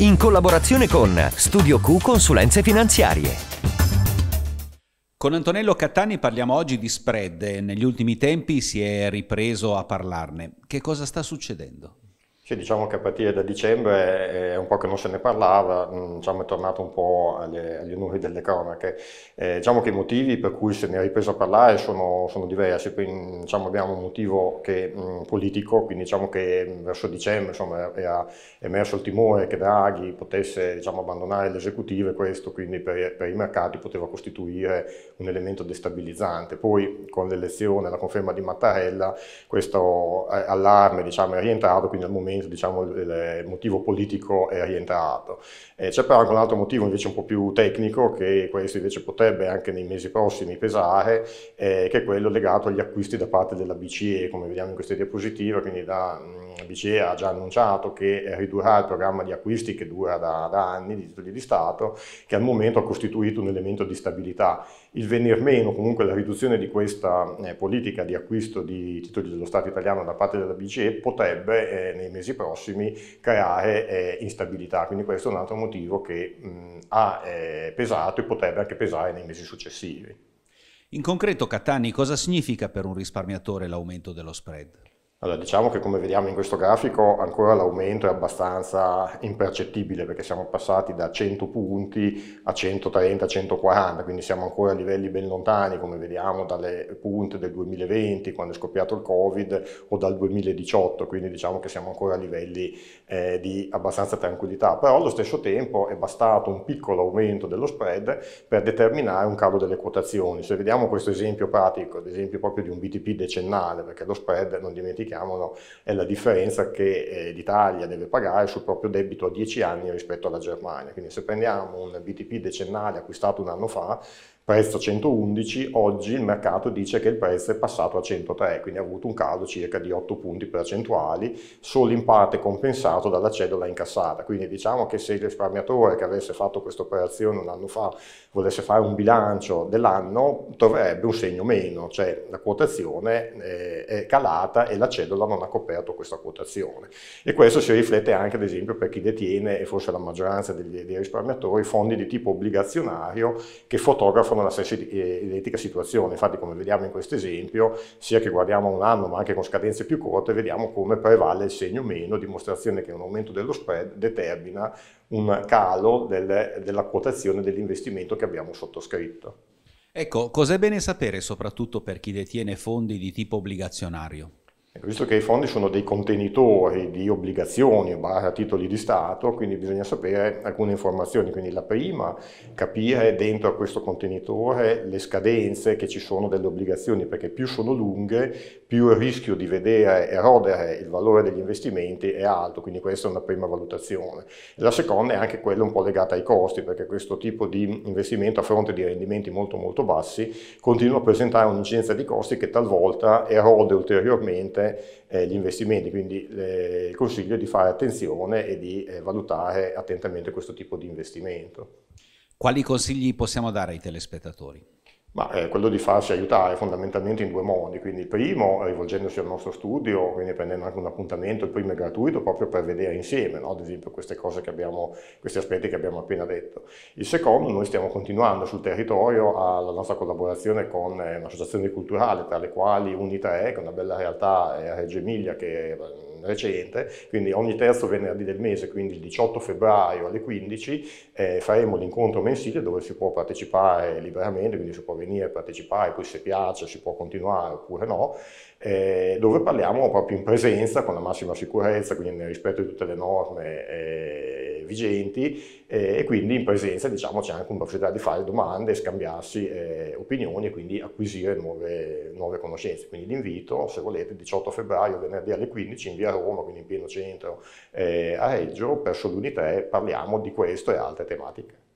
in collaborazione con Studio Q Consulenze Finanziarie. Con Antonello Cattani parliamo oggi di spread. Negli ultimi tempi si è ripreso a parlarne. Che cosa sta succedendo? Sì, diciamo che a partire da dicembre eh, è un po' che non se ne parlava, mm, diciamo è tornato un po' alle, agli onori delle cronache. Eh, diciamo che i motivi per cui se ne è ripreso a parlare sono, sono diversi, quindi, mm, diciamo, abbiamo un motivo che, mh, mm, politico, quindi diciamo che verso dicembre insomma, era emerso il timore che Draghi potesse diciamo, abbandonare l'esecutivo e questo quindi per, per, i mercati poteva costituire un elemento destabilizzante. Poi con l'elezione, la conferma di Mattarella, questo eh, allarme diciamo, è rientrato, quindi al momento momento diciamo, il, motivo politico è rientrato. Eh, c'è però anche un altro motivo invece un po' più tecnico che questo invece potrebbe anche nei mesi prossimi pesare, eh, che è quello legato agli acquisti da parte della BCE, come vediamo in queste diapositive, quindi la, BCE ha già annunciato che ridurrà il programma di acquisti che dura da, da anni di titoli di Stato, che al momento ha costituito un elemento di stabilità. Il venir meno, comunque la riduzione di questa eh, politica di acquisto di titoli dello Stato italiano da parte della BCE potrebbe eh, nei mesi mesi prossimi creare eh, instabilità, quindi questo è un altro motivo che mh, ha eh, pesato e potrebbe anche pesare nei mesi successivi. In concreto Catani cosa significa per un risparmiatore l'aumento dello spread? Allora, diciamo che come vediamo in questo grafico ancora l'aumento è abbastanza impercettibile perché siamo passati da 100 punti a 130, 140, quindi siamo ancora a livelli ben lontani come vediamo dalle punte del 2020 quando è scoppiato il Covid o dal 2018, quindi diciamo che siamo ancora a livelli eh, di abbastanza tranquillità, però allo stesso tempo è bastato un piccolo aumento dello spread per determinare un calo delle quotazioni. Se vediamo questo esempio pratico, ad esempio proprio di un BTP decennale, perché lo spread non dimentichiamo chiamano, è la differenza che eh, l'Italia deve pagare sul proprio debito a 10 anni rispetto alla Germania. Quindi se prendiamo un BTP decennale acquistato un anno fa, prezzo 111, oggi il mercato dice che il prezzo è passato a 103, quindi ha avuto un calo circa di 8 punti percentuali, solo in parte compensato dalla cedola incassata. Quindi diciamo che se il risparmiatore che avesse fatto questa operazione un anno fa volesse fare un bilancio dell'anno, troverebbe un segno meno, cioè la quotazione eh, è calata e la cedola non ha coperto questa quotazione. E questo si riflette anche ad esempio per chi detiene, e forse la maggioranza dei risparmiatori, fondi di tipo obbligazionario che fotografano sono nella stessa eh, identica situazione, infatti come vediamo in questo esempio, sia che guardiamo un anno ma anche con scadenze più corte, vediamo come prevale il segno meno, dimostrazione che un aumento dello spread determina un calo del, della quotazione dell'investimento che abbiamo sottoscritto. Ecco, cos'è bene sapere soprattutto per chi detiene fondi di tipo obbligazionario? Ecco, visto che i fondi sono dei contenitori di obbligazioni barra titoli di Stato, quindi bisogna sapere alcune informazioni. Quindi la prima, capire dentro a questo contenitore le scadenze che ci sono delle obbligazioni, perché più sono lunghe, più il rischio di vedere erodere il valore degli investimenti è alto, quindi questa è una prima valutazione. La seconda è anche quella un po' legata ai costi, perché questo tipo di investimento a fronte di rendimenti molto molto bassi continua a presentare un'incidenza di costi che talvolta erode ulteriormente eh, gli investimenti, quindi eh, consiglio di fare attenzione e di eh, valutare attentamente questo tipo di investimento. Quali consigli possiamo dare ai telespettatori? Ma eh, quello di farsi aiutare fondamentalmente in due modi, quindi il primo rivolgendosi al nostro studio, quindi prendendo anche un appuntamento, il primo è gratuito proprio per vedere insieme, no? ad esempio queste cose che abbiamo, questi aspetti che abbiamo appena detto. Il secondo, noi stiamo continuando sul territorio alla nostra collaborazione con eh, un'associazione culturale, tra le quali Unitae, che è una bella realtà eh, a Reggio Emilia che È, eh, recente, quindi ogni terzo venerdì del mese, quindi il 18 febbraio alle 15, eh, faremo l'incontro mensile dove si può partecipare liberamente, quindi si può venire a partecipare, poi se piace si può continuare oppure no, eh, dove parliamo proprio in presenza, con la massima sicurezza, quindi nel rispetto di tutte le norme. Eh, vigenti eh, e quindi in presenza diciamo, c'è anche una possibilità di fare domande, scambiarsi eh, opinioni e quindi acquisire nuove, nuove conoscenze. Quindi l'invito, se volete, 18 febbraio, venerdì alle 15 in via Roma, quindi in pieno centro eh, a Reggio, per Soluni 3 parliamo di questo e altre tematiche.